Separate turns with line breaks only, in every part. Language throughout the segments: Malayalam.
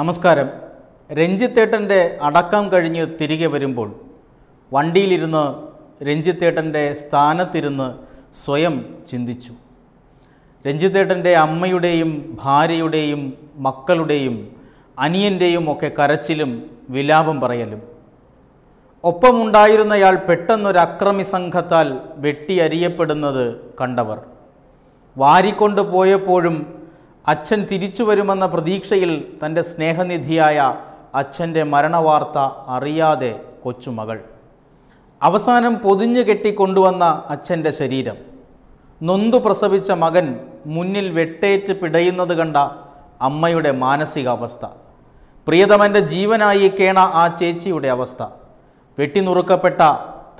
നമസ്കാരം രഞ്ജിത്തേട്ടൻ്റെ അടക്കം കഴിഞ്ഞ് തിരികെ വരുമ്പോൾ വണ്ടിയിലിരുന്ന് രഞ്ജിത്തേട്ടൻ്റെ സ്ഥാനത്തിരുന്ന് സ്വയം ചിന്തിച്ചു രഞ്ജിത്തേട്ടൻ്റെ അമ്മയുടെയും ഭാര്യയുടെയും മക്കളുടെയും അനിയൻ്റെയും ഒക്കെ കരച്ചിലും വിലാപം പറയലും ഒപ്പമുണ്ടായിരുന്നയാൾ പെട്ടെന്നൊരു അക്രമി സംഘത്താൽ വെട്ടിയരിയപ്പെടുന്നത് കണ്ടവർ വാരിക്കൊണ്ടു പോയപ്പോഴും അച്ഛൻ തിരിച്ചു വരുമെന്ന പ്രതീക്ഷയിൽ തൻ്റെ സ്നേഹനിധിയായ അച്ഛൻ്റെ മരണവാർത്ത അറിയാതെ കൊച്ചുമകൾ അവസാനം പൊതിഞ്ഞു കെട്ടിക്കൊണ്ടുവന്ന അച്ഛൻ്റെ ശരീരം നൊന്തു പ്രസവിച്ച മകൻ മുന്നിൽ വെട്ടേറ്റ് പിടയുന്നത് കണ്ട അമ്മയുടെ മാനസികാവസ്ഥ പ്രിയതമൻ്റെ ജീവനായി കേണ ആ ചേച്ചിയുടെ അവസ്ഥ വെട്ടിനുറുക്കപ്പെട്ട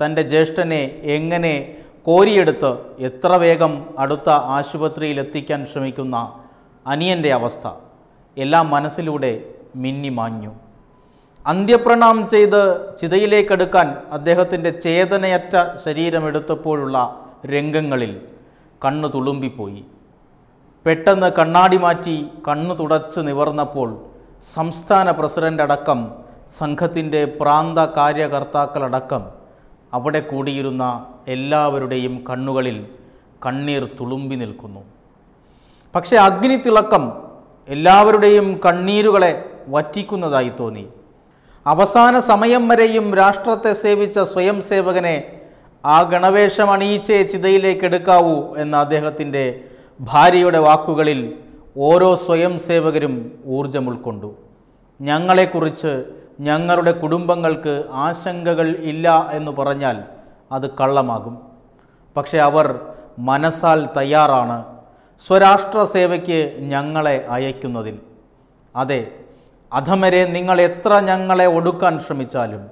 തൻ്റെ ജ്യേഷ്ഠനെ എങ്ങനെ കോരിയെടുത്ത് എത്ര വേഗം അടുത്ത ആശുപത്രിയിലെത്തിക്കാൻ ശ്രമിക്കുന്ന അനിയൻ്റെ അവസ്ഥ എല്ലാം മനസ്സിലൂടെ മിന്നിമാഞ്ഞു അന്ത്യപ്രണാം ചെയ്ത് ചിതയിലേക്കെടുക്കാൻ അദ്ദേഹത്തിൻ്റെ ചേതനയറ്റ ശരീരമെടുത്തപ്പോഴുള്ള രംഗങ്ങളിൽ കണ്ണു തുളുമ്പിപ്പോയി പെട്ടെന്ന് കണ്ണാടി മാറ്റി കണ്ണു തുടച്ച് നിവർന്നപ്പോൾ സംസ്ഥാന പ്രസിഡൻ്റ് അടക്കം സംഘത്തിൻ്റെ പ്രാന്ത കാര്യകർത്താക്കളടക്കം അവിടെ കൂടിയിരുന്ന എല്ലാവരുടെയും കണ്ണുകളിൽ കണ്ണീർ തുളുമ്പി നിൽക്കുന്നു പക്ഷേ തിളക്കം എല്ലാവരുടെയും കണ്ണീരുകളെ വറ്റിക്കുന്നതായി തോന്നി അവസാന സമയം വരെയും രാഷ്ട്രത്തെ സേവിച്ച സ്വയം സേവകനെ ആ ഗണവേഷം അണിയിച്ചേ ചിതയിലേക്ക് എടുക്കാവൂ എന്ന അദ്ദേഹത്തിൻ്റെ ഭാര്യയുടെ വാക്കുകളിൽ ഓരോ സ്വയം സേവകരും ഊർജം ഉൾക്കൊണ്ടു ഞങ്ങളെക്കുറിച്ച് ഞങ്ങളുടെ കുടുംബങ്ങൾക്ക് ആശങ്കകൾ ഇല്ല എന്ന് പറഞ്ഞാൽ അത് കള്ളമാകും പക്ഷേ അവർ മനസ്സാൽ തയ്യാറാണ് സ്വരാഷ്ട്ര സേവയ്ക്ക് ഞങ്ങളെ അയക്കുന്നതിൽ അതെ അധമരെ നിങ്ങൾ എത്ര ഞങ്ങളെ ഒടുക്കാൻ ശ്രമിച്ചാലും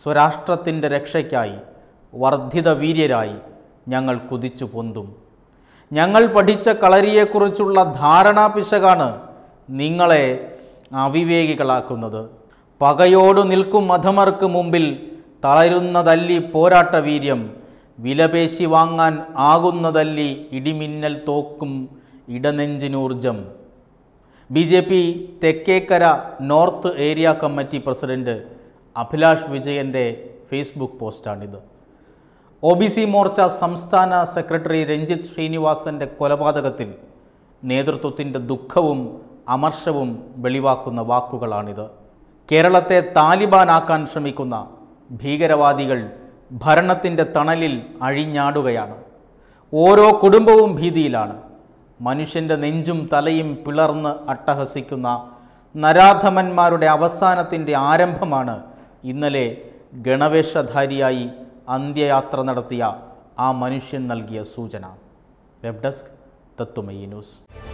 സ്വരാഷ്ട്രത്തിൻ്റെ രക്ഷയ്ക്കായി വർദ്ധിത വീര്യരായി ഞങ്ങൾ കുതിച്ചു പൊന്തും ഞങ്ങൾ പഠിച്ച കളരിയെക്കുറിച്ചുള്ള ധാരണാപിശകാണ് നിങ്ങളെ അവിവേകികളാക്കുന്നത് പകയോടു നിൽക്കും അധമർക്ക് മുമ്പിൽ തളരുന്നതല്ലി പോരാട്ട വീര്യം വിലപേശി വാങ്ങാൻ ആകുന്നതല്ലി ഇടിമിന്നൽ തോക്കും ഇടനെഞ്ചിനൂർജം B J P Thekkekkara north area committee president Abhilash വിജയൻ്റെ ഫേസ്ബുക്ക് പോസ്റ്റാണിത് ഒ ബി സി മോർച്ച സംസ്ഥാന സെക്രട്ടറി രഞ്ജിത്ത് ശ്രീനിവാസൻ്റെ കൊലപാതകത്തിൽ നേതൃത്വത്തിൻ്റെ ദുഃഖവും അമർഷവും വെളിവാക്കുന്ന വാക്കുകളാണിത് കേരളത്തെ താലിബാനാക്കാൻ ശ്രമിക്കുന്ന ഭീകരവാദികൾ ഭരണത്തിൻ്റെ തണലിൽ അഴിഞ്ഞാടുകയാണ് ഓരോ കുടുംബവും ഭീതിയിലാണ് മനുഷ്യൻ്റെ നെഞ്ചും തലയും പിളർന്ന് അട്ടഹസിക്കുന്ന നരാധമന്മാരുടെ അവസാനത്തിൻ്റെ ആരംഭമാണ് ഇന്നലെ ഗണവേഷധാരിയായി അന്ത്യയാത്ര നടത്തിയ ആ മനുഷ്യൻ നൽകിയ സൂചന വെബ് ഡെസ്ക് തത്വമയി ന്യൂസ്